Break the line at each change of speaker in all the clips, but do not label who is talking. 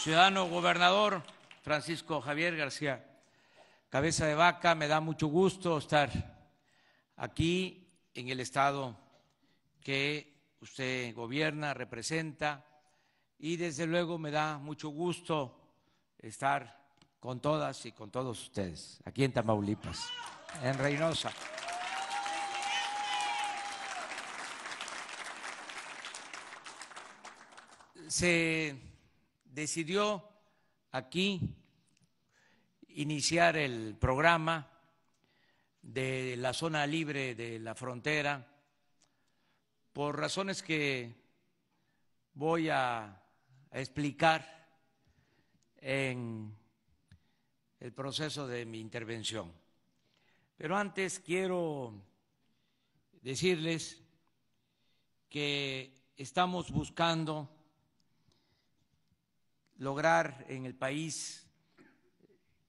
ciudadano gobernador Francisco Javier García Cabeza de Vaca, me da mucho gusto estar aquí en el estado que usted gobierna, representa, y desde luego me da mucho gusto estar con todas y con todos ustedes, aquí en Tamaulipas, en Reynosa. Se decidió aquí iniciar el programa de la zona libre de la frontera por razones que voy a explicar en el proceso de mi intervención. Pero antes quiero decirles que estamos buscando lograr en el país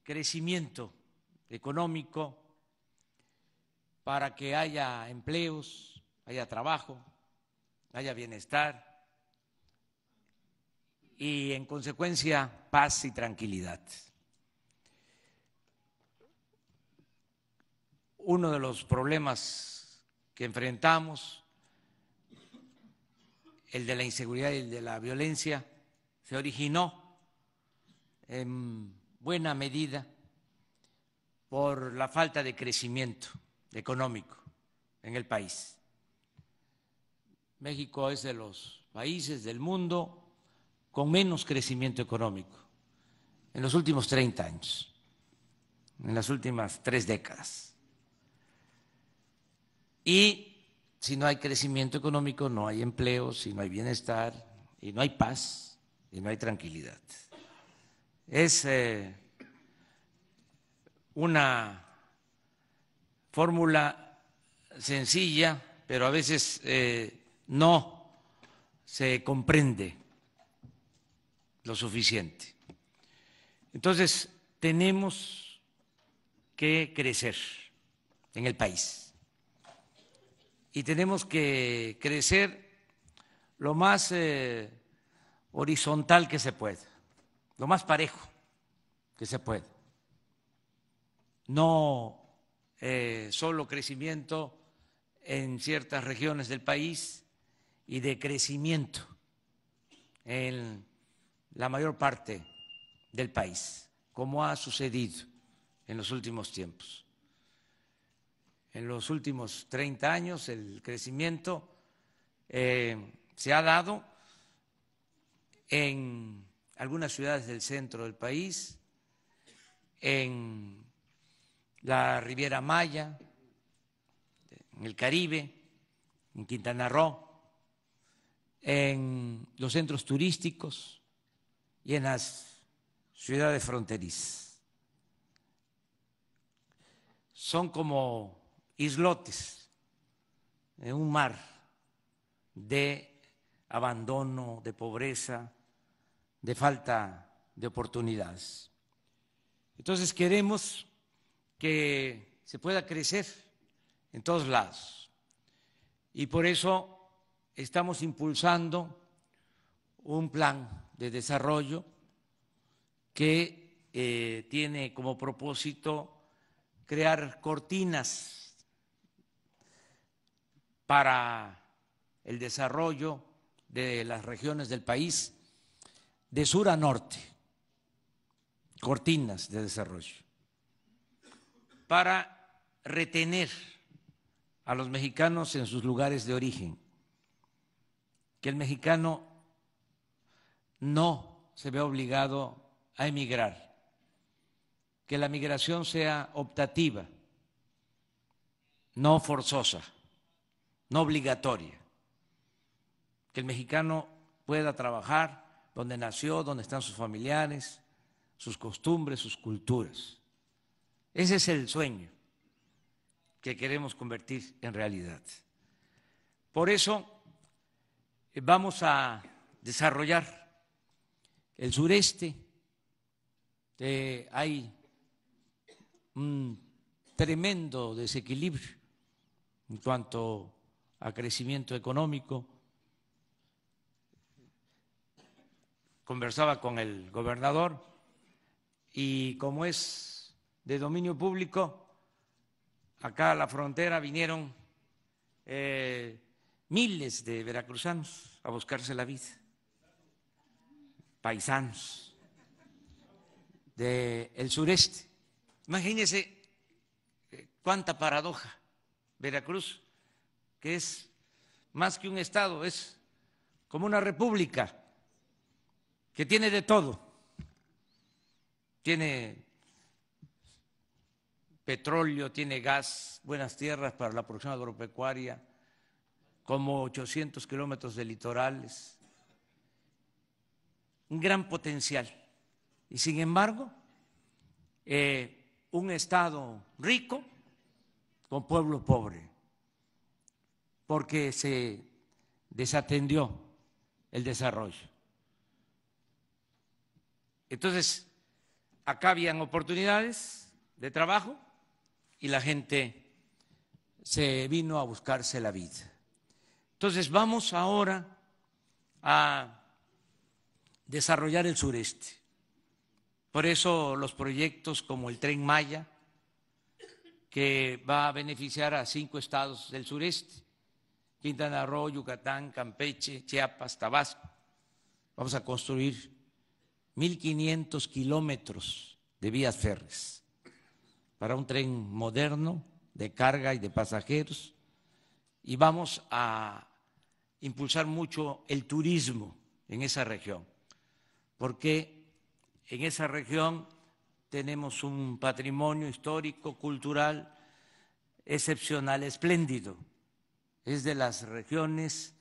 crecimiento económico, para que haya empleos, haya trabajo, haya bienestar y en consecuencia paz y tranquilidad. Uno de los problemas que enfrentamos, el de la inseguridad y el de la violencia, se originó en buena medida por la falta de crecimiento económico en el país. México es de los países del mundo con menos crecimiento económico en los últimos 30 años, en las últimas tres décadas. Y si no hay crecimiento económico, no hay empleo, si no hay bienestar, y no hay paz, y no hay tranquilidad es eh, una fórmula sencilla, pero a veces eh, no se comprende lo suficiente. Entonces, tenemos que crecer en el país y tenemos que crecer lo más eh, horizontal que se pueda, lo más parejo que se puede. No eh, solo crecimiento en ciertas regiones del país y de crecimiento en la mayor parte del país, como ha sucedido en los últimos tiempos. En los últimos 30 años el crecimiento eh, se ha dado en algunas ciudades del centro del país, en la Riviera Maya, en el Caribe, en Quintana Roo, en los centros turísticos y en las ciudades fronterizas. Son como islotes en un mar de abandono, de pobreza, de falta de oportunidades. Entonces queremos que se pueda crecer en todos lados. Y por eso estamos impulsando un plan de desarrollo que eh, tiene como propósito crear cortinas para el desarrollo de las regiones del país de sur a norte cortinas de desarrollo para retener a los mexicanos en sus lugares de origen, que el mexicano no se vea obligado a emigrar, que la migración sea optativa, no forzosa, no obligatoria, que el mexicano pueda trabajar donde nació, donde están sus familiares, sus costumbres, sus culturas. Ese es el sueño que queremos convertir en realidad. Por eso eh, vamos a desarrollar el sureste. Eh, hay un tremendo desequilibrio en cuanto a crecimiento económico. Conversaba con el gobernador y como es de dominio público, acá a la frontera vinieron eh, miles de veracruzanos a buscarse la vida, paisanos del sureste. Imagínense eh, cuánta paradoja. Veracruz, que es más que un Estado, es como una república que tiene de todo tiene petróleo, tiene gas, buenas tierras para la producción agropecuaria, como 800 kilómetros de litorales, un gran potencial. Y sin embargo, eh, un Estado rico con pueblo pobre, porque se desatendió el desarrollo. Entonces, acá habían oportunidades de trabajo y la gente se vino a buscarse la vida. Entonces vamos ahora a desarrollar el sureste. Por eso los proyectos como el tren Maya, que va a beneficiar a cinco estados del sureste, Quintana Roo, Yucatán, Campeche, Chiapas, Tabasco. Vamos a construir 1.500 kilómetros de vías férreas para un tren moderno de carga y de pasajeros y vamos a impulsar mucho el turismo en esa región, porque en esa región tenemos un patrimonio histórico, cultural, excepcional, espléndido. Es de las regiones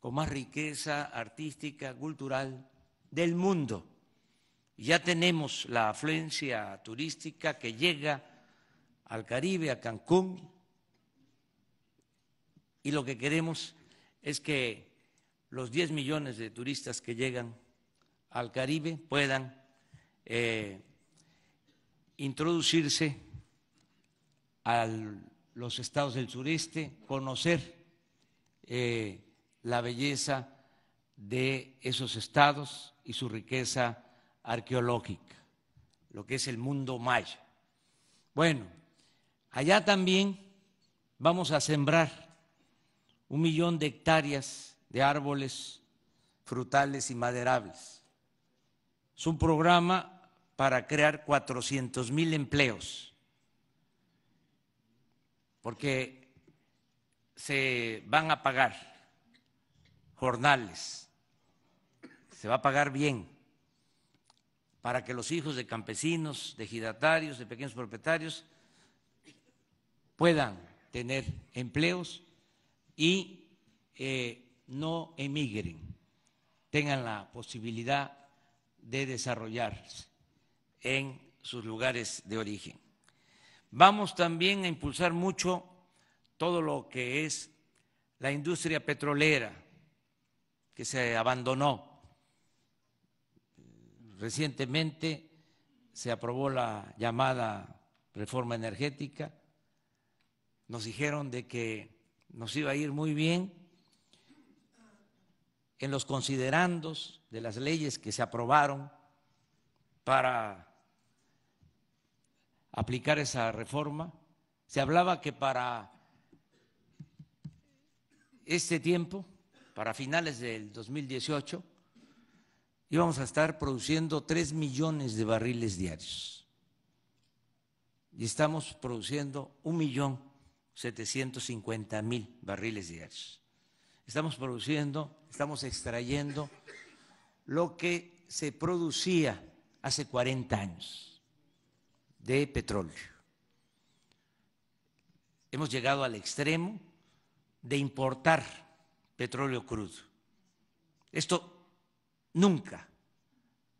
con más riqueza artística, cultural del mundo. Ya tenemos la afluencia turística que llega al Caribe, a Cancún, y lo que queremos es que los 10 millones de turistas que llegan al Caribe puedan eh, introducirse a los estados del sureste, conocer eh, la belleza de esos estados y su riqueza arqueológica, lo que es el mundo maya. Bueno, allá también vamos a sembrar un millón de hectáreas de árboles frutales y maderables. Es un programa para crear 400 mil empleos, porque se van a pagar jornales, se va a pagar bien para que los hijos de campesinos, de giratarios, de pequeños propietarios puedan tener empleos y eh, no emigren, tengan la posibilidad de desarrollarse en sus lugares de origen. Vamos también a impulsar mucho todo lo que es la industria petrolera, que se abandonó Recientemente se aprobó la llamada reforma energética. Nos dijeron de que nos iba a ir muy bien en los considerandos de las leyes que se aprobaron para aplicar esa reforma. Se hablaba que para este tiempo, para finales del 2018, íbamos a estar produciendo 3 millones de barriles diarios y estamos produciendo un millón mil barriles diarios. Estamos produciendo, estamos extrayendo lo que se producía hace 40 años de petróleo. Hemos llegado al extremo de importar petróleo crudo. Esto nunca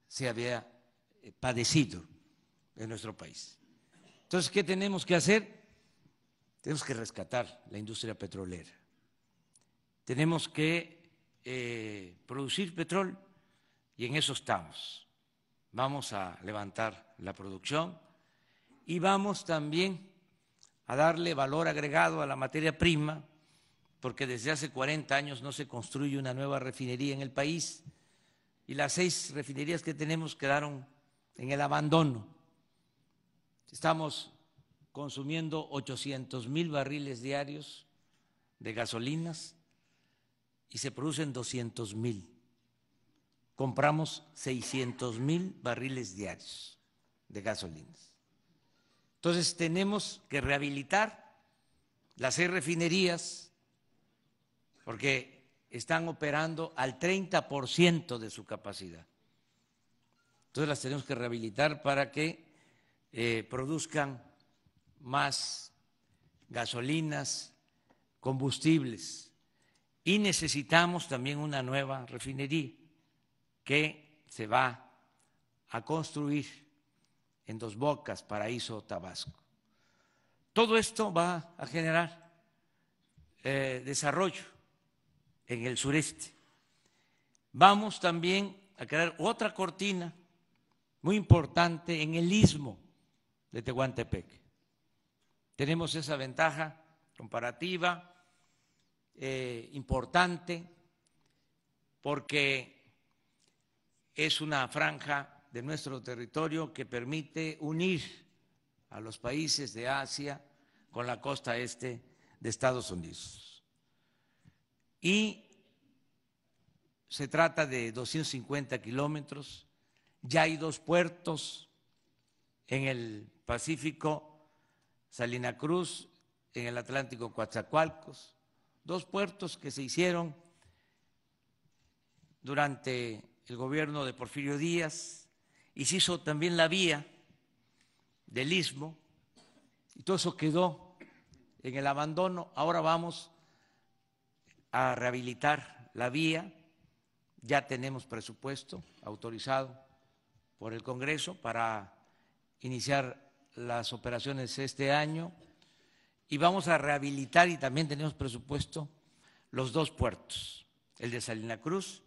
se había eh, padecido en nuestro país. Entonces, ¿qué tenemos que hacer? Tenemos que rescatar la industria petrolera. Tenemos que eh, producir petróleo y en eso estamos. Vamos a levantar la producción y vamos también a darle valor agregado a la materia prima, porque desde hace 40 años no se construye una nueva refinería en el país y las seis refinerías que tenemos quedaron en el abandono. Estamos consumiendo 800 mil barriles diarios de gasolinas y se producen 200 mil. Compramos 600 mil barriles diarios de gasolinas. Entonces tenemos que rehabilitar las seis refinerías porque están operando al 30% de su capacidad. Entonces las tenemos que rehabilitar para que eh, produzcan más gasolinas, combustibles. Y necesitamos también una nueva refinería que se va a construir en Dos Bocas, Paraíso, Tabasco. Todo esto va a generar eh, desarrollo en el sureste. Vamos también a crear otra cortina muy importante en el istmo de Tehuantepec. Tenemos esa ventaja comparativa eh, importante porque es una franja de nuestro territorio que permite unir a los países de Asia con la costa este de Estados Unidos y se trata de 250 kilómetros, ya hay dos puertos en el Pacífico, Salina Cruz, en el Atlántico, Coatzacoalcos, dos puertos que se hicieron durante el gobierno de Porfirio Díaz y se hizo también la vía del istmo y todo eso quedó en el abandono. Ahora vamos a rehabilitar la vía. Ya tenemos presupuesto autorizado por el Congreso para iniciar las operaciones este año y vamos a rehabilitar y también tenemos presupuesto los dos puertos, el de Salina Cruz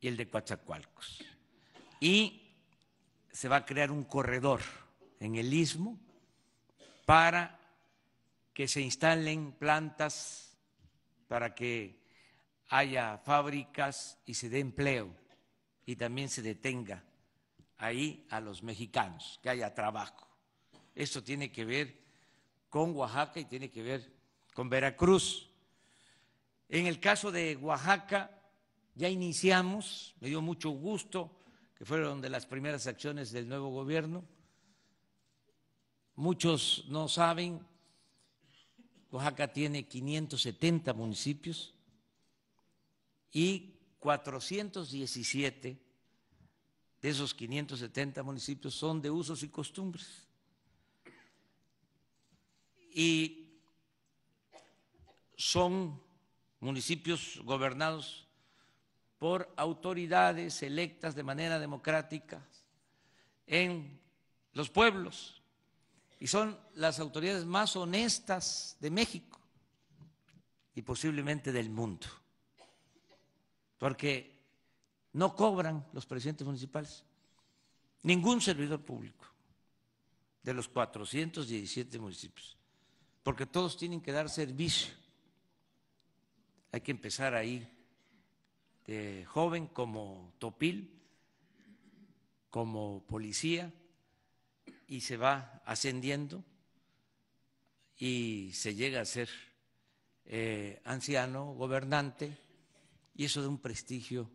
y el de Coatzacoalcos. Y se va a crear un corredor en el istmo para que se instalen plantas para que haya fábricas y se dé empleo y también se detenga ahí a los mexicanos, que haya trabajo. Esto tiene que ver con Oaxaca y tiene que ver con Veracruz. En el caso de Oaxaca, ya iniciamos, me dio mucho gusto, que fueron de las primeras acciones del nuevo gobierno. Muchos no saben Oaxaca tiene 570 municipios y 417 de esos 570 municipios son de usos y costumbres. Y son municipios gobernados por autoridades electas de manera democrática en los pueblos. Y son las autoridades más honestas de México y posiblemente del mundo. Porque no cobran los presidentes municipales, ningún servidor público de los 417 municipios, porque todos tienen que dar servicio. Hay que empezar ahí, de eh, joven como Topil, como policía, y se va ascendiendo y se llega a ser eh, anciano, gobernante, y eso da un prestigio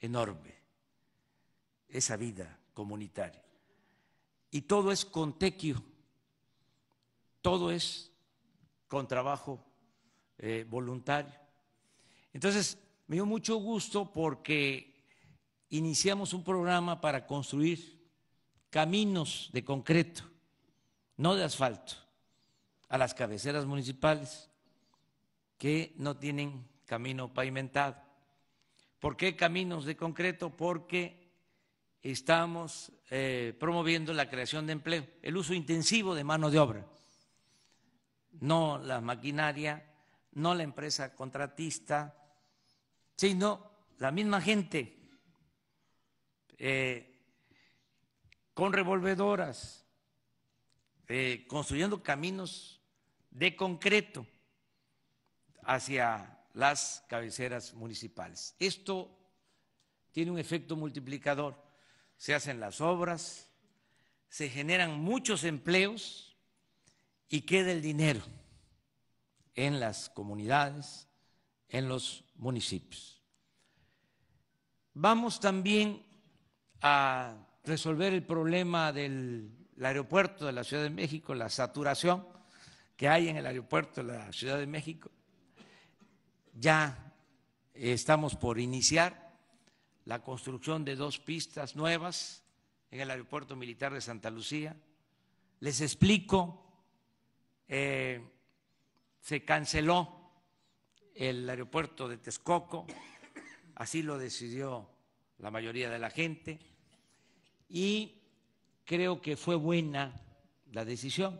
enorme, esa vida comunitaria. Y todo es contequio, todo es con trabajo eh, voluntario. Entonces, me dio mucho gusto porque iniciamos un programa para construir caminos de concreto, no de asfalto, a las cabeceras municipales que no tienen camino pavimentado. ¿Por qué caminos de concreto? Porque estamos eh, promoviendo la creación de empleo, el uso intensivo de mano de obra, no la maquinaria, no la empresa contratista, sino la misma gente. Eh, con revolvedoras, eh, construyendo caminos de concreto hacia las cabeceras municipales. Esto tiene un efecto multiplicador. Se hacen las obras, se generan muchos empleos y queda el dinero en las comunidades, en los municipios. Vamos también a resolver el problema del aeropuerto de la Ciudad de México, la saturación que hay en el aeropuerto de la Ciudad de México. Ya estamos por iniciar la construcción de dos pistas nuevas en el aeropuerto militar de Santa Lucía. Les explico, eh, se canceló el aeropuerto de Texcoco, así lo decidió la mayoría de la gente y creo que fue buena la decisión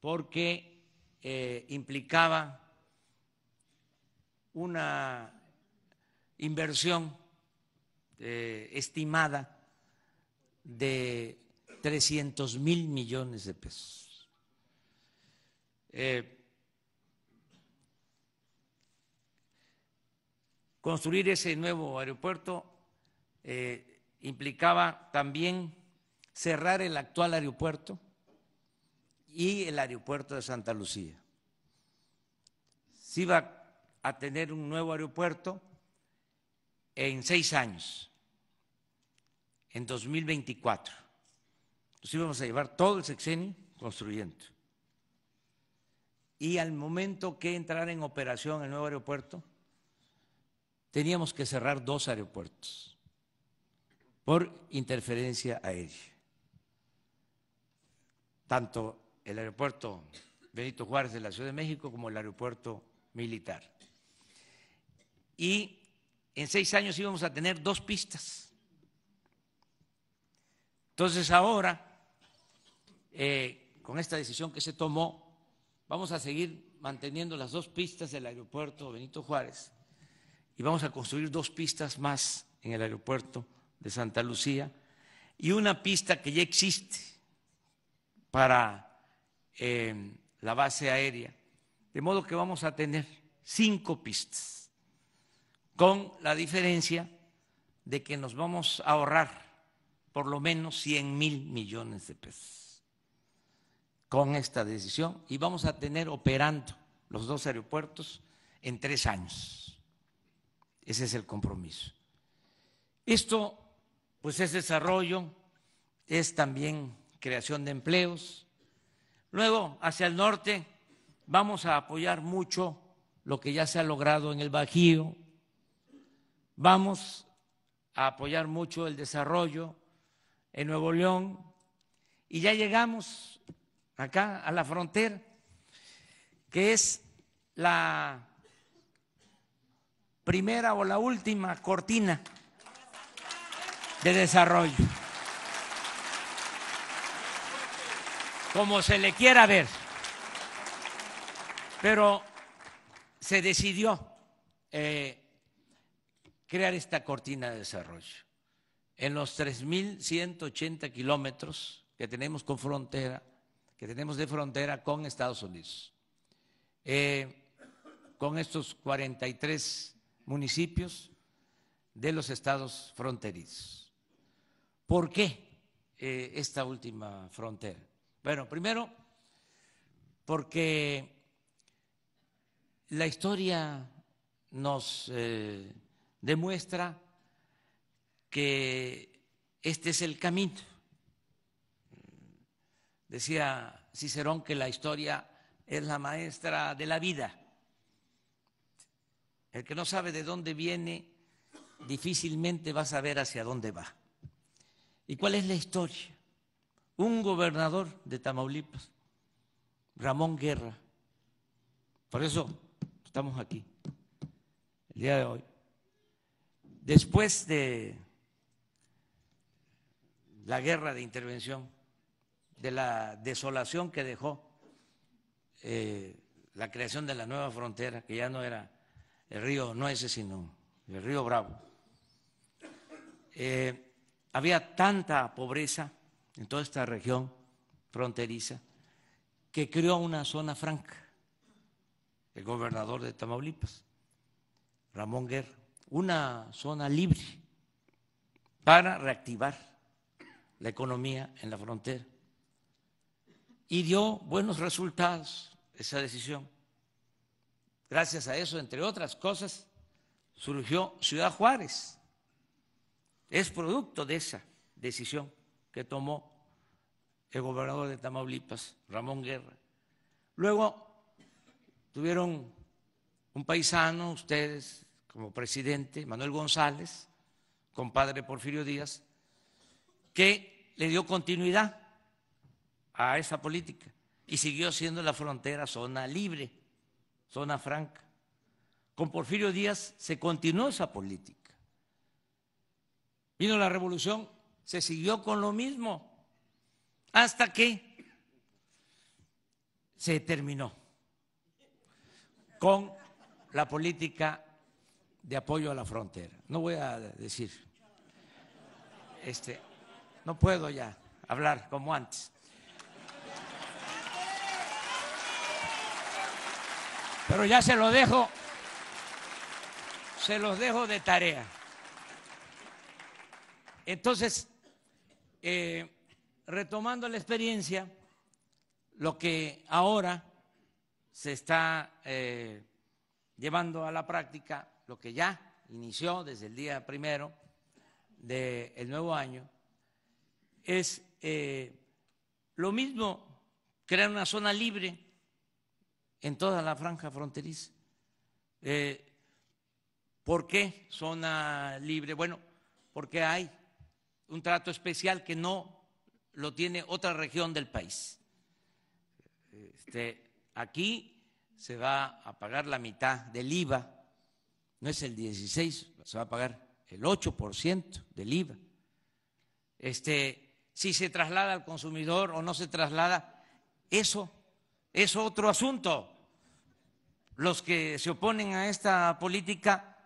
porque eh, implicaba una inversión eh, estimada de 300 mil millones de pesos. Eh, construir ese nuevo aeropuerto implicaba también cerrar el actual aeropuerto y el aeropuerto de Santa Lucía. Se iba a tener un nuevo aeropuerto en seis años, en 2024. Entonces íbamos a llevar todo el sexenio construyendo. Y al momento que entrara en operación el nuevo aeropuerto, teníamos que cerrar dos aeropuertos por interferencia aérea. Tanto el aeropuerto Benito Juárez de la Ciudad de México como el aeropuerto militar. Y en seis años íbamos a tener dos pistas. Entonces ahora, eh, con esta decisión que se tomó, vamos a seguir manteniendo las dos pistas del aeropuerto Benito Juárez y vamos a construir dos pistas más en el aeropuerto de Santa Lucía, y una pista que ya existe para eh, la base aérea. De modo que vamos a tener cinco pistas, con la diferencia de que nos vamos a ahorrar por lo menos 100 mil millones de pesos con esta decisión y vamos a tener operando los dos aeropuertos en tres años. Ese es el compromiso. Esto pues es desarrollo, es también creación de empleos. Luego, hacia el norte, vamos a apoyar mucho lo que ya se ha logrado en el Bajío, vamos a apoyar mucho el desarrollo en Nuevo León y ya llegamos acá a la frontera, que es la primera o la última cortina de desarrollo. Como se le quiera ver. Pero se decidió eh, crear esta cortina de desarrollo. En los 3.180 kilómetros que tenemos con frontera, que tenemos de frontera con Estados Unidos, eh, con estos 43 municipios de los estados fronterizos. ¿Por qué eh, esta última frontera? Bueno, primero, porque la historia nos eh, demuestra que este es el camino. Decía Cicerón que la historia es la maestra de la vida. El que no sabe de dónde viene, difícilmente va a saber hacia dónde va. ¿Y cuál es la historia? Un gobernador de Tamaulipas, Ramón Guerra, por eso estamos aquí el día de hoy. Después de la guerra de intervención, de la desolación que dejó eh, la creación de la nueva frontera, que ya no era el río no sino el río Bravo. Eh, había tanta pobreza en toda esta región fronteriza que creó una zona franca, el gobernador de Tamaulipas, Ramón Guerra, una zona libre para reactivar la economía en la frontera. Y dio buenos resultados esa decisión. Gracias a eso, entre otras cosas, surgió Ciudad Juárez, es producto de esa decisión que tomó el gobernador de Tamaulipas, Ramón Guerra. Luego tuvieron un paisano, ustedes, como presidente, Manuel González, compadre Porfirio Díaz, que le dio continuidad a esa política y siguió siendo la frontera zona libre, zona franca. Con Porfirio Díaz se continuó esa política Vino la revolución, se siguió con lo mismo, hasta que se terminó con la política de apoyo a la frontera. No voy a decir, este, no puedo ya hablar como antes. Pero ya se lo dejo, se los dejo de tarea. Entonces, eh, retomando la experiencia, lo que ahora se está eh, llevando a la práctica, lo que ya inició desde el día primero del nuevo año, es eh, lo mismo, crear una zona libre en toda la franja fronteriza. ¿Por qué zona libre? Bueno, porque hay un trato especial que no lo tiene otra región del país. Este, aquí se va a pagar la mitad del IVA, no es el 16, se va a pagar el 8% del IVA. Este, si se traslada al consumidor o no se traslada, eso es otro asunto. Los que se oponen a esta política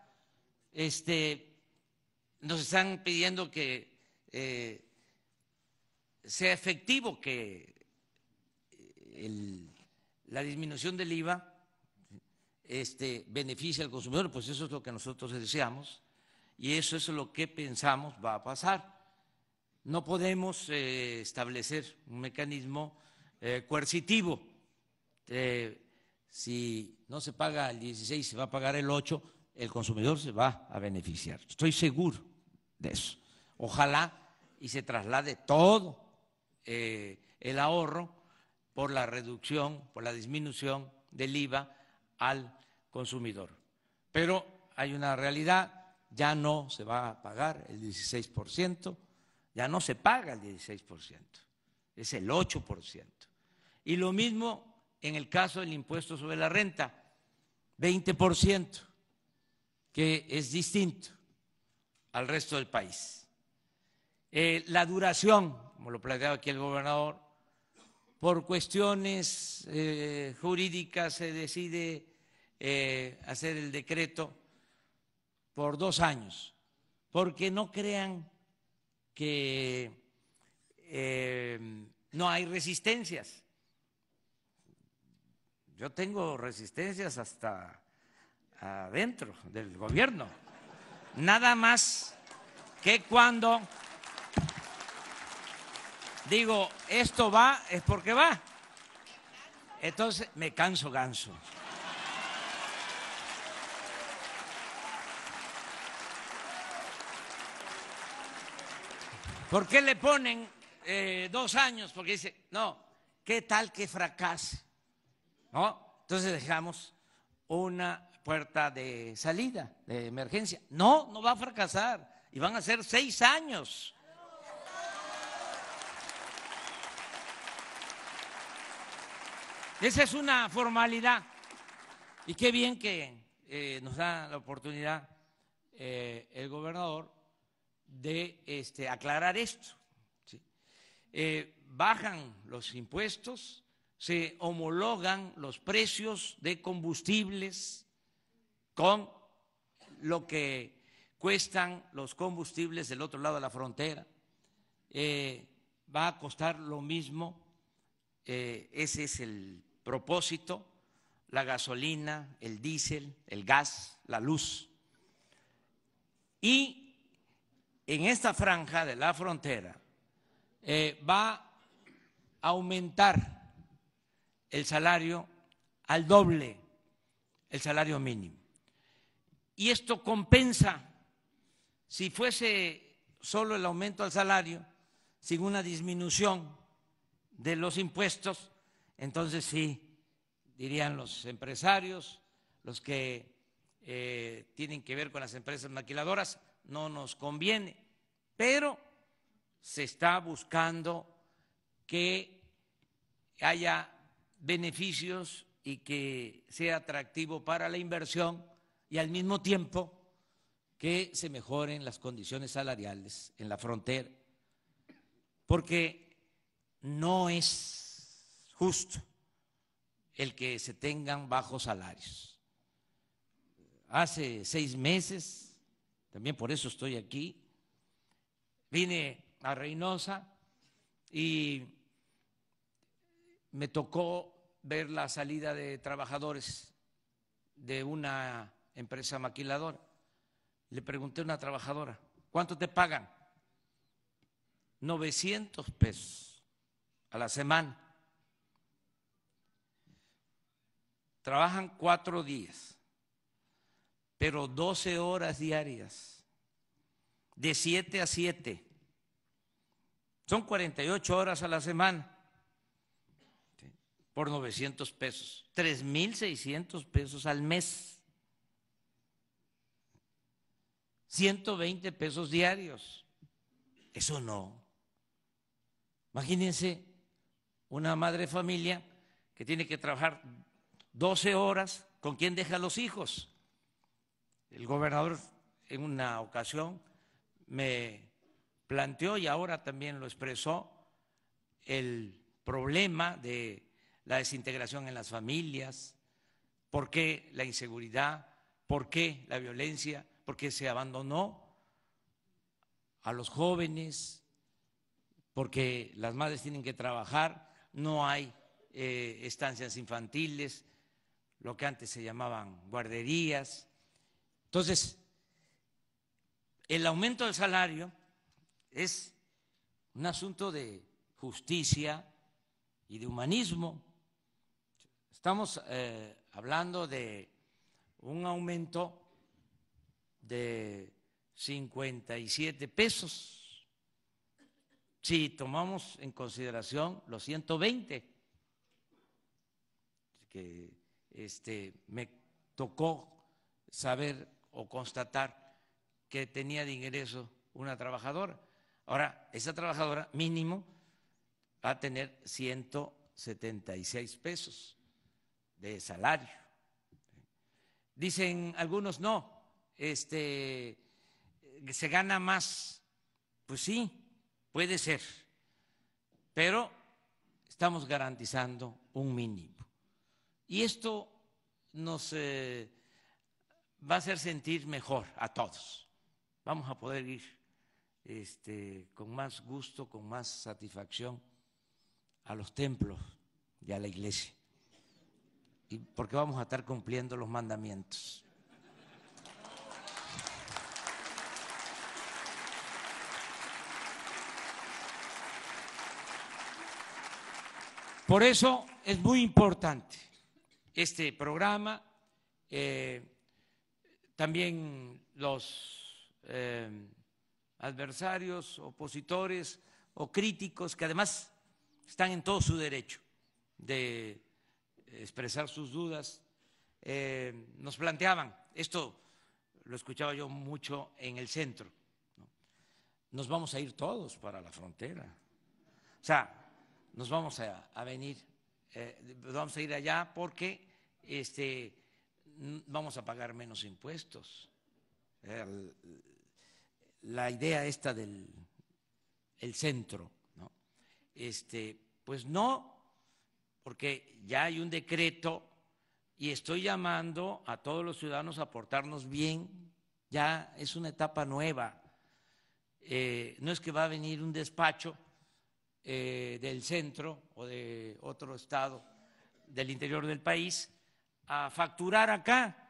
este, nos están pidiendo que eh, sea efectivo, que eh, la disminución del IVA este, beneficie beneficia al consumidor, pues eso es lo que nosotros deseamos y eso es lo que pensamos va a pasar. No podemos eh, establecer un mecanismo coercitivo. si no se paga el 16, se va a pagar el 8, el consumidor se va a beneficiar. Estoy seguro de eso. Ojalá y se traslade todo eh, el ahorro por la reducción, por la disminución del IVA al consumidor. Pero hay una realidad, ya no se va a pagar el 16%, ya no se paga el 16%, es el 8%. Y lo mismo en el caso del impuesto sobre la renta, 20%, que es distinto al resto del país. Eh, la duración, como lo planteaba aquí el gobernador, por cuestiones eh, jurídicas se decide eh, hacer el decreto por dos años, porque no crean que no hay resistencias. Yo tengo resistencias hasta adentro del gobierno, nada más que cuando digo, esto va, es porque va. Entonces me canso ganso. ¿Por qué le ponen eh, dos años? Porque dice, no, ¿qué tal que fracase? ¿No? Entonces dejamos una puerta de salida, de emergencia. No, no va a fracasar. Y van a ser seis años. Esa es una formalidad. Y qué bien que eh, nos da la oportunidad eh, el gobernador de este, aclarar esto. Eh, bajan los impuestos, se homologan los precios de combustibles con lo que cuestan los combustibles del otro lado de la frontera. va a costar lo mismo, ese es el propósito, la gasolina, el diésel, el gas, la luz. Y en esta franja de la frontera eh, va a aumentar el salario al doble, el salario mínimo. Y esto compensa, si fuese solo el aumento al salario, sin una disminución de los impuestos, entonces sí, dirían los empresarios, los que eh, tienen que ver con las empresas maquiladoras, no nos conviene, pero se está buscando que haya beneficios y que sea atractivo para la inversión y al mismo tiempo que se mejoren las condiciones salariales en la frontera, porque no es justo el que se tengan bajos salarios. Hace seis meses, también por eso estoy aquí, vine a Reynosa y me tocó ver la salida de trabajadores de una empresa maquiladora. Le pregunté a una trabajadora, ¿cuánto te pagan? 900 pesos a la semana. trabajan cuatro días, pero 12 horas diarias, de 7 a siete, Son 48 horas a la semana por 900 pesos, 3.600 pesos al mes, 120 pesos diarios. Eso no. Imagínense una madre familia que tiene que trabajar 12 horas, ¿con quién deja a los hijos? El gobernador en una ocasión me planteó y ahora también lo expresó el problema de la desintegración en las familias, por qué la inseguridad, por qué la violencia, por qué se abandonó a los jóvenes, porque las madres tienen que trabajar, no hay eh, estancias infantiles, lo que antes se llamaban guarderías. Entonces, el aumento del salario es un asunto de justicia y de humanismo. Estamos eh, hablando de un aumento de 57 pesos si tomamos en consideración los 120 que este, me tocó saber o constatar que tenía de ingreso una trabajadora. Ahora, esa trabajadora mínimo va a tener 176 pesos de salario. Dicen algunos, no, este, se gana más. Pues sí, puede ser, pero estamos garantizando un mínimo. Y esto nos eh, va a hacer sentir mejor a todos. Vamos a poder ir este, con más gusto, con más satisfacción a los templos y a la iglesia. Y porque vamos a estar cumpliendo los mandamientos. Por eso es muy importante este programa, eh, también los eh, adversarios, opositores o críticos, que además están en todo su derecho de expresar sus dudas, eh, nos planteaban, esto lo escuchaba yo mucho en el centro, nos vamos a ir todos para la frontera, o sea, nos vamos a venir eh, pues vamos a ir allá porque este, vamos a pagar menos impuestos. Eh, la idea esta del centro, ¿no? Este, pues no, porque ya hay un decreto y estoy llamando a todos los ciudadanos a portarnos bien. Ya es una etapa nueva. Eh, no es que va a venir un despacho eh, del centro o de otro estado del interior del país a facturar acá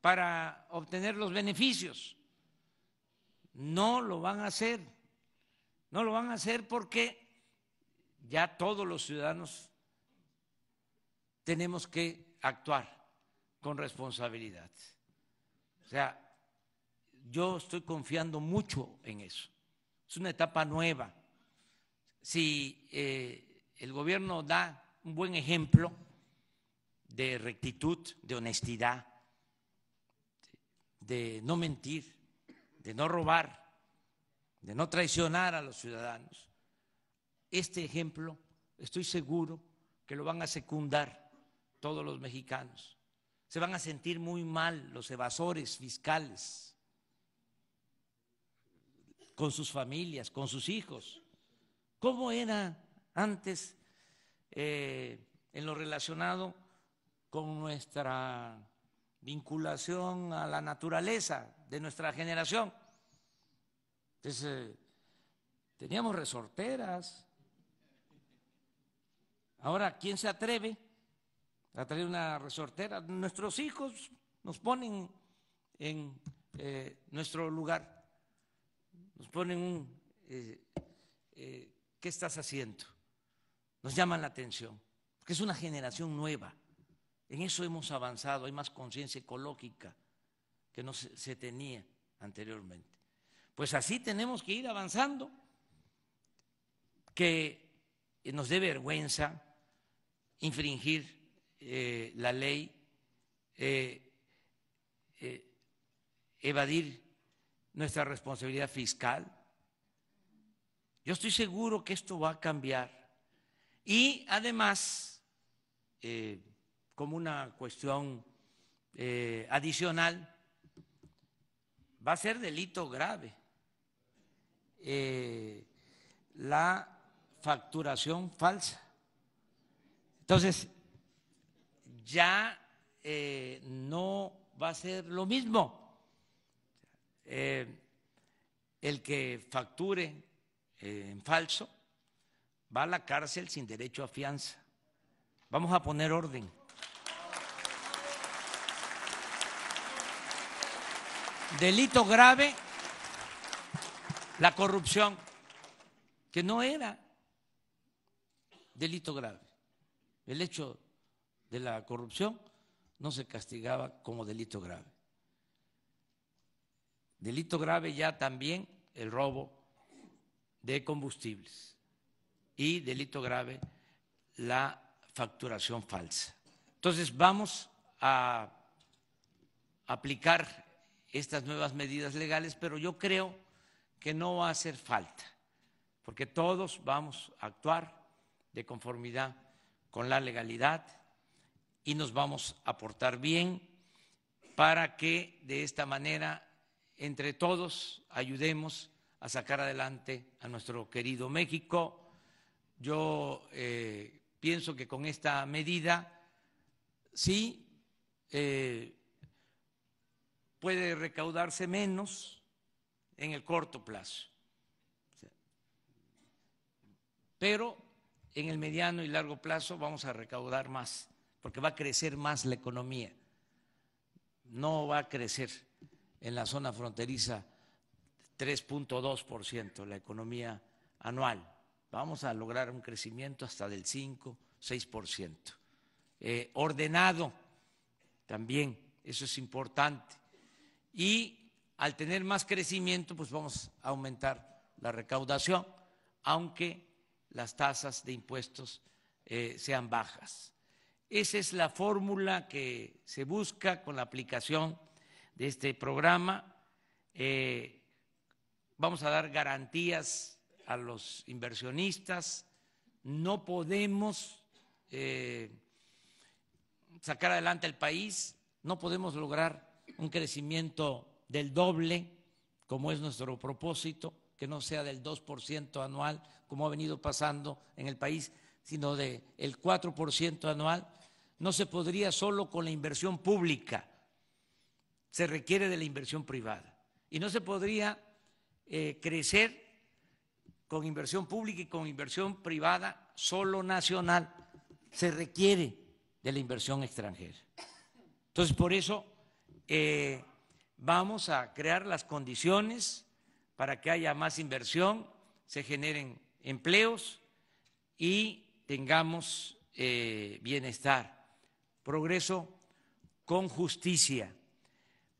para obtener los beneficios. No lo van a hacer, no lo van a hacer porque ya todos los ciudadanos tenemos que actuar con responsabilidad. O sea, yo estoy confiando mucho en eso. Es una etapa nueva si eh, el gobierno da un buen ejemplo de rectitud, de honestidad, de no mentir, de no robar, de no traicionar a los ciudadanos, este ejemplo estoy seguro que lo van a secundar todos los mexicanos. Se van a sentir muy mal los evasores fiscales con sus familias, con sus hijos. ¿Cómo era antes eh, en lo relacionado con nuestra vinculación a la naturaleza de nuestra generación? Entonces, eh, teníamos resorteras. Ahora, ¿quién se atreve a traer una resortera? Nuestros hijos nos ponen en eh, nuestro lugar, nos ponen un ¿qué estás haciendo? Nos llama la atención, porque es una generación nueva. En eso hemos avanzado, hay más conciencia ecológica que no se, tenía anteriormente. Pues así tenemos que ir avanzando, que nos dé vergüenza infringir eh, la ley, eh, eh, evadir nuestra responsabilidad fiscal. Yo estoy seguro que esto va a cambiar. Y además, eh, como una cuestión eh, adicional, va a ser delito grave eh, la facturación falsa. Entonces, ya no va a ser lo mismo el que facture eh, en falso, va a la cárcel sin derecho a fianza. Vamos a poner orden. Delito grave, la corrupción, que no era delito grave. El hecho de la corrupción no se castigaba como delito grave. Delito grave ya también el robo de combustibles y delito grave la facturación falsa. Entonces, vamos a aplicar estas nuevas medidas legales, pero yo creo que no va a hacer falta, porque todos vamos a actuar de conformidad con la legalidad y nos vamos a portar bien para que de esta manera entre todos ayudemos a sacar adelante a nuestro querido México. Yo eh, pienso que con esta medida sí eh, puede recaudarse menos en el corto plazo, pero en el mediano y largo plazo vamos a recaudar más, porque va a crecer más la economía, no va a crecer en la zona fronteriza 3.2% la economía anual. Vamos a lograr un crecimiento hasta del 5, 6%. Eh, ordenado también, eso es importante. Y al tener más crecimiento, pues vamos a aumentar la recaudación, aunque las tasas de impuestos eh, sean bajas. Esa es la fórmula que se busca con la aplicación de este programa. Eh, vamos a dar garantías a los inversionistas, no podemos eh, sacar adelante el país, no podemos lograr un crecimiento del doble, como es nuestro propósito, que no sea del 2% anual, como ha venido pasando en el país, sino del por 4% anual, no se podría solo con la inversión pública, se requiere de la inversión privada. Y no se podría eh, crecer con inversión pública y con inversión privada solo nacional, se requiere de la inversión extranjera. Entonces, por eso eh, vamos a crear las condiciones para que haya más inversión, se generen empleos y tengamos eh, bienestar, progreso con justicia.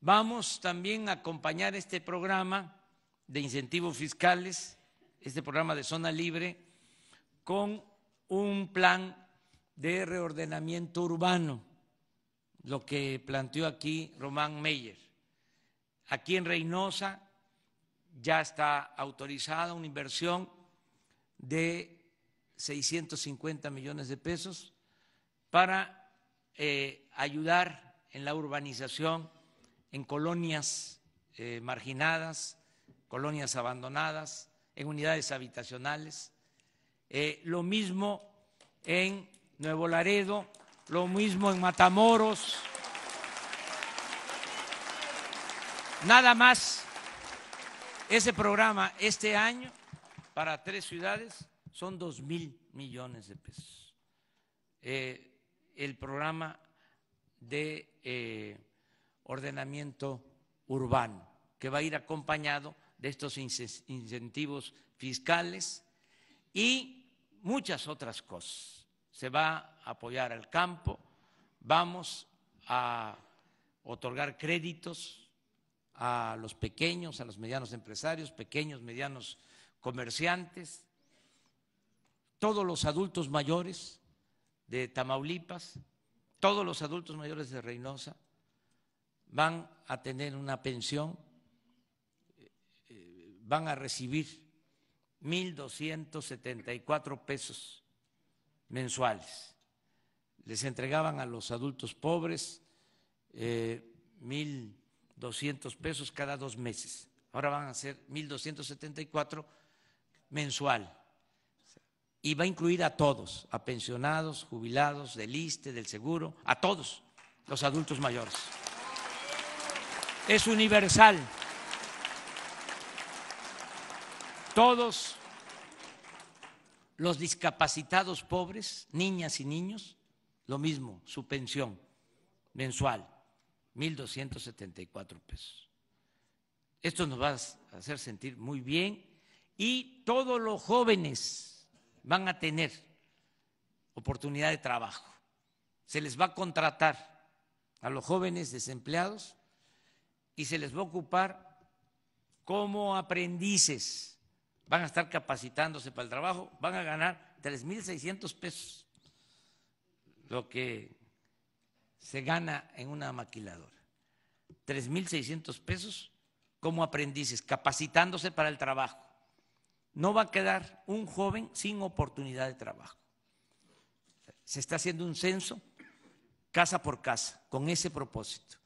Vamos también a acompañar este programa de incentivos fiscales, este programa de zona libre, con un plan de reordenamiento urbano, lo que planteó aquí Román Meyer. Aquí en Reynosa ya está autorizada una inversión de 650 millones de pesos para eh, ayudar en la urbanización en colonias eh, marginadas, colonias abandonadas, en unidades habitacionales, eh, lo mismo en Nuevo Laredo, lo mismo en Matamoros. Nada más, ese programa este año para tres ciudades son dos mil millones de pesos. Eh, el programa de eh, ordenamiento urbano, que va a ir acompañado de estos incentivos fiscales y muchas otras cosas. Se va a apoyar al campo, vamos a otorgar créditos a los pequeños, a los medianos empresarios, pequeños, medianos comerciantes, todos los adultos mayores de Tamaulipas, todos los adultos mayores de Reynosa van a tener una pensión van a recibir 1.274 pesos mensuales. Les entregaban a los adultos pobres 1.200 eh, pesos cada dos meses. Ahora van a ser 1.274 mensual. Y va a incluir a todos, a pensionados, jubilados, del ISTE, del seguro, a todos los adultos mayores. Es universal. todos los discapacitados pobres, niñas y niños, lo mismo, su pensión mensual, 1.274 pesos. Esto nos va a hacer sentir muy bien y todos los jóvenes van a tener oportunidad de trabajo. Se les va a contratar a los jóvenes desempleados y se les va a ocupar como aprendices van a estar capacitándose para el trabajo, van a ganar 3.600 pesos, lo que se gana en una maquiladora. 3.600 pesos como aprendices, capacitándose para el trabajo. No va a quedar un joven sin oportunidad de trabajo. Se está haciendo un censo casa por casa con ese propósito,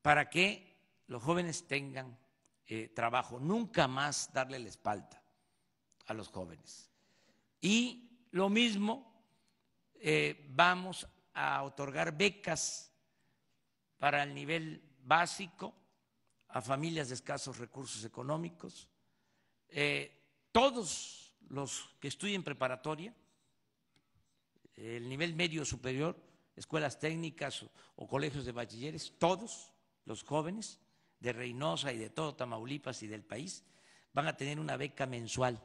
para que los jóvenes tengan eh, trabajo, nunca más darle la espalda a los jóvenes. Y lo mismo, eh, vamos a otorgar becas para el nivel básico a familias de escasos recursos económicos. Eh, todos los que estudien preparatoria, el nivel medio superior, escuelas técnicas o, o colegios de bachilleres, todos los jóvenes de Reynosa y de todo Tamaulipas y del país, van a tener una beca mensual.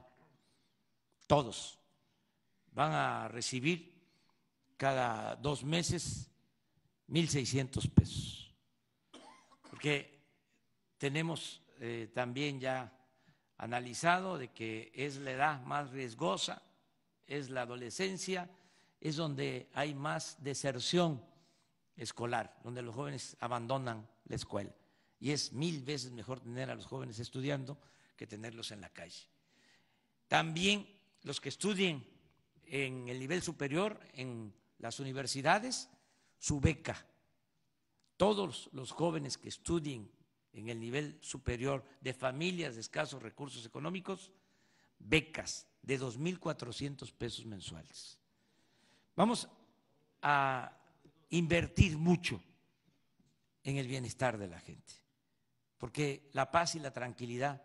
Todos. Van a recibir cada dos meses 1.600 pesos. Porque tenemos eh, también ya analizado de que es la edad más riesgosa, es la adolescencia, es donde hay más deserción escolar, donde los jóvenes abandonan la escuela y es mil veces mejor tener a los jóvenes estudiando que tenerlos en la calle. También los que estudien en el nivel superior, en las universidades, su beca. Todos los jóvenes que estudien en el nivel superior de familias de escasos recursos económicos, becas de 2.400 pesos mensuales. Vamos a invertir mucho en el bienestar de la gente porque la paz y la tranquilidad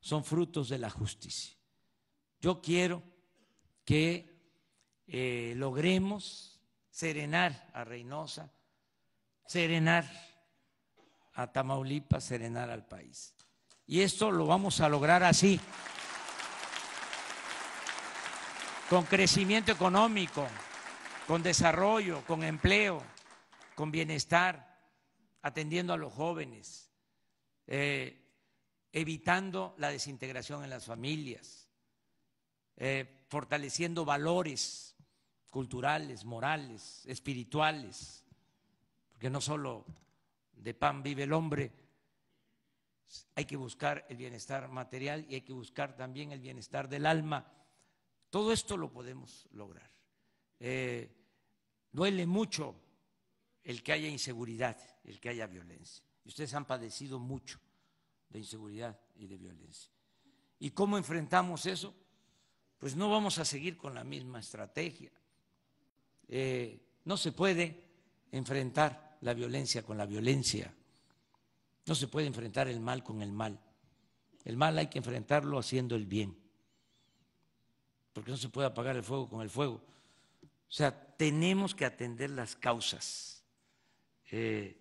son frutos de la justicia. Yo quiero que eh, logremos serenar a Reynosa, serenar a Tamaulipas, serenar al país. Y esto lo vamos a lograr así, con crecimiento económico, con desarrollo, con empleo, con bienestar, atendiendo a los jóvenes eh, evitando la desintegración en las familias, eh, fortaleciendo valores culturales, morales, espirituales, porque no solo de pan vive el hombre, hay que buscar el bienestar material y hay que buscar también el bienestar del alma. Todo esto lo podemos lograr. Eh, duele mucho el que haya inseguridad, el que haya violencia ustedes han padecido mucho de inseguridad y de violencia. ¿Y cómo enfrentamos eso? Pues no vamos a seguir con la misma estrategia. Eh, no se puede enfrentar la violencia con la violencia. No se puede enfrentar el mal con el mal. El mal hay que enfrentarlo haciendo el bien. Porque no se puede apagar el fuego con el fuego. O sea, tenemos que atender las causas. Eh,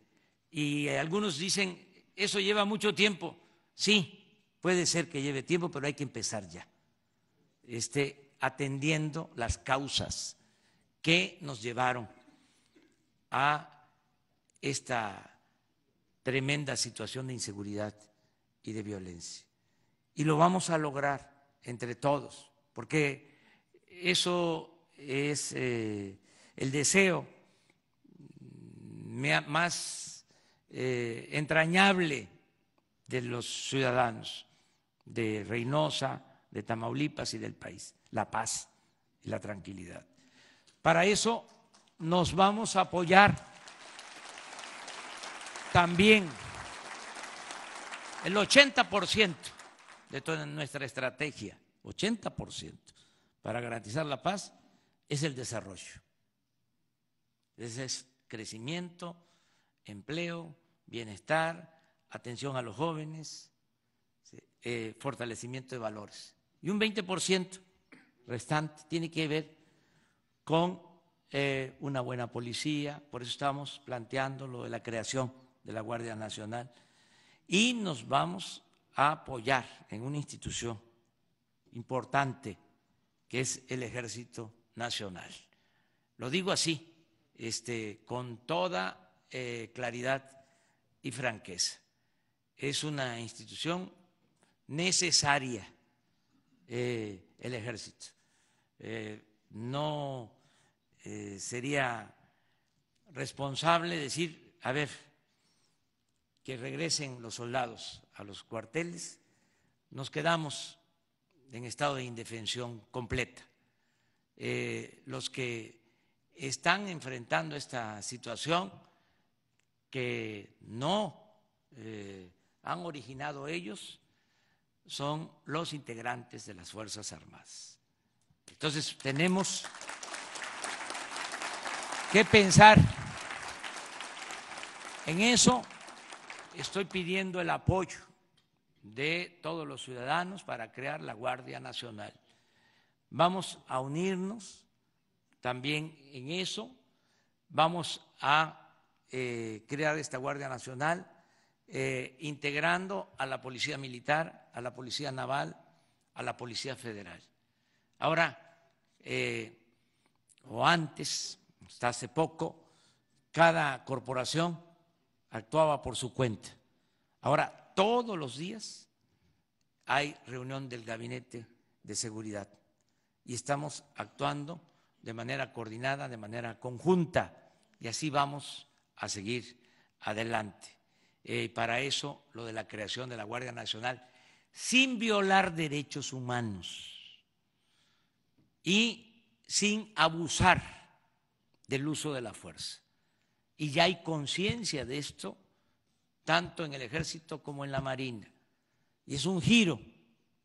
y algunos dicen, eso lleva mucho tiempo. Sí, puede ser que lleve tiempo, pero hay que empezar ya. Este, atendiendo las causas que nos llevaron a esta tremenda situación de inseguridad y de violencia. Y lo vamos a lograr entre todos, porque eso es eh, el deseo mm, más eh, entrañable de los ciudadanos de Reynosa, de Tamaulipas y del país, la paz y la tranquilidad. Para eso nos vamos a apoyar también el 80% de toda nuestra estrategia, 80% para garantizar la paz es el desarrollo. Ese es crecimiento, empleo, bienestar, atención a los jóvenes, eh, fortalecimiento de valores. Y un 20% restante tiene que ver con eh, una buena policía, por eso estamos planteando lo de la creación de la Guardia Nacional. Y nos vamos a apoyar en una institución importante que es el Ejército Nacional. Lo digo así, este, con toda eh, claridad y franqueza. Es una institución necesaria eh, el ejército. Eh, no sería responsable decir, a ver, que regresen los soldados a los cuarteles, nos quedamos en estado de indefensión completa. los que están enfrentando esta situación no eh, han originado ellos son los integrantes de las Fuerzas Armadas. Entonces tenemos que pensar en eso. Estoy pidiendo el apoyo de todos los ciudadanos para crear la Guardia Nacional. Vamos a unirnos también en eso. Vamos a eh, crear esta Guardia Nacional, eh, integrando a la Policía Militar, a la Policía Naval, a la Policía Federal. Ahora, eh, o antes, hasta hace poco, cada corporación actuaba por su cuenta. Ahora, todos los días hay reunión del Gabinete de Seguridad y estamos actuando de manera coordinada, de manera conjunta, y así vamos a seguir adelante. Eh, y para eso, lo de la creación de la Guardia Nacional, sin violar derechos humanos y sin abusar del uso de la fuerza. Y ya hay conciencia de esto, tanto en el ejército como en la marina. Y es un giro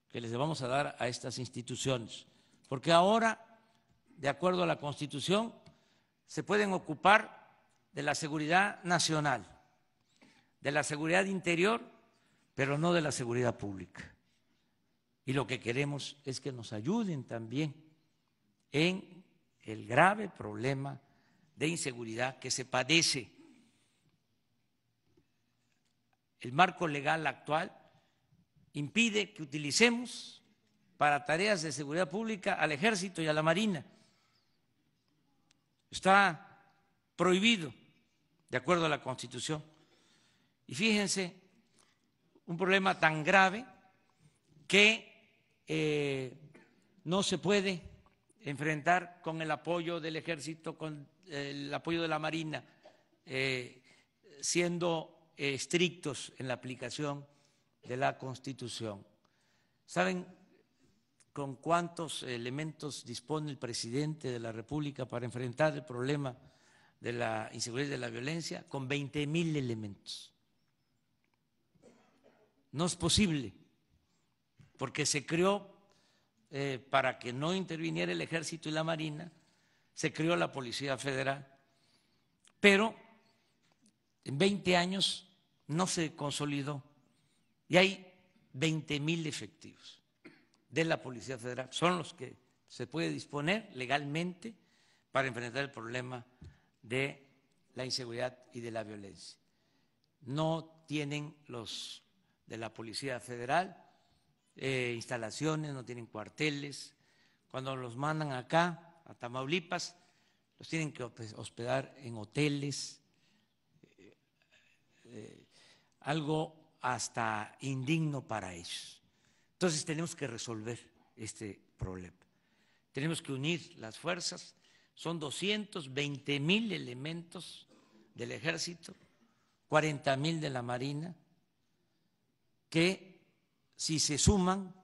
que les vamos a dar a estas instituciones, porque ahora, de acuerdo a la Constitución, se pueden ocupar de la seguridad nacional, de la seguridad interior, pero no de la seguridad pública. Y lo que queremos es que nos ayuden también en el grave problema de inseguridad que se padece. El marco legal actual impide que utilicemos para tareas de seguridad pública al ejército y a la marina. Está prohibido de acuerdo a la Constitución. Y fíjense, un problema tan grave que eh, no se puede enfrentar con el apoyo del ejército, con eh, el apoyo de la Marina, eh, siendo estrictos en la aplicación de la Constitución. ¿Saben con cuántos elementos dispone el presidente de la República para enfrentar el problema de la inseguridad y de la violencia con 20 mil elementos. No es posible, porque se creó eh, para que no interviniera el ejército y la marina, se creó la Policía Federal, pero en 20 años no se consolidó y hay 20 mil efectivos de la Policía Federal. Son los que se puede disponer legalmente para enfrentar el problema de la inseguridad y de la violencia. No tienen los de la Policía Federal eh, instalaciones, no tienen cuarteles. Cuando los mandan acá, a Tamaulipas, los tienen que hospedar en hoteles, eh, eh, algo hasta indigno para ellos. Entonces tenemos que resolver este problema. Tenemos que unir las fuerzas son 220 mil elementos del ejército, 40 mil de la marina, que si se suman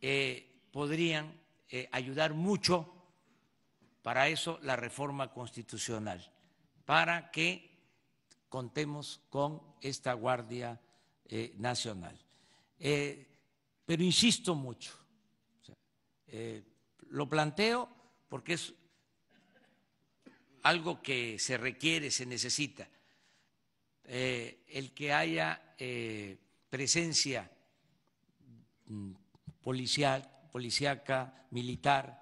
eh, podrían eh, ayudar mucho para eso la reforma constitucional, para que contemos con esta Guardia eh, Nacional. pero insisto mucho, lo planteo porque es algo que se requiere, se necesita. Eh, el que haya eh, presencia mm, policial, policíaca, militar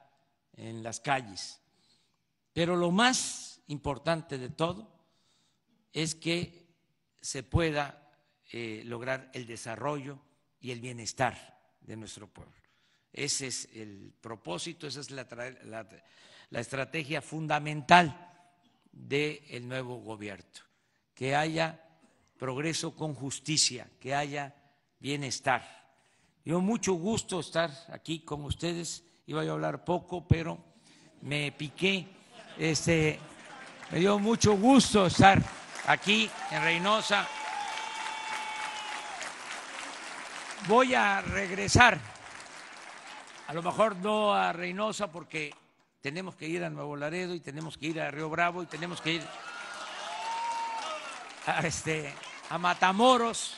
en las calles. Pero lo más importante de todo es que se pueda eh, lograr el desarrollo y el bienestar de nuestro pueblo. Ese es el propósito, esa es la estrategia fundamental del nuevo gobierno, que haya progreso con justicia, que haya bienestar. dio mucho gusto estar aquí con ustedes, iba a hablar poco, pero me piqué, este, me dio mucho gusto estar aquí en Reynosa. Voy a regresar, a lo mejor no a Reynosa porque tenemos que ir a Nuevo Laredo y tenemos que ir a Río Bravo y tenemos que ir a, este, Matamoros.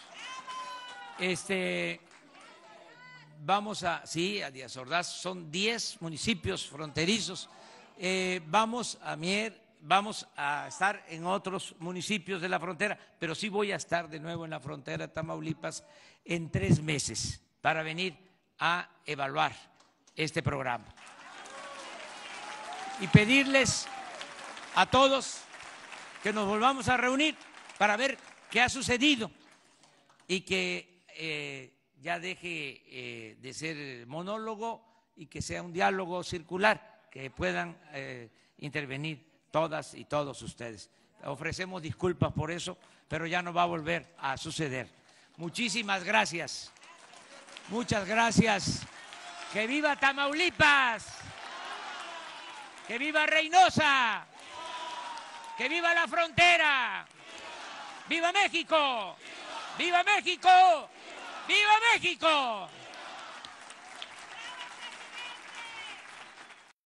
Este, vamos a, sí, a Díaz Ordaz, son 10 municipios fronterizos. Eh, vamos a Mier, vamos a estar en otros municipios de la frontera, pero sí voy a estar de nuevo en la frontera Tamaulipas en tres meses para venir a evaluar este programa y pedirles a todos que nos volvamos a reunir para ver qué ha sucedido y que eh, ya deje eh, de ser monólogo y que sea un diálogo circular, que puedan eh, intervenir todas y todos ustedes. Ofrecemos disculpas por eso, pero ya no va a volver a suceder. Muchísimas gracias. Muchas gracias. Que viva Tamaulipas. ¡Que viva Reynosa! ¡Que viva la frontera! ¡Viva, México! ¡Viva México! ¡Viva México!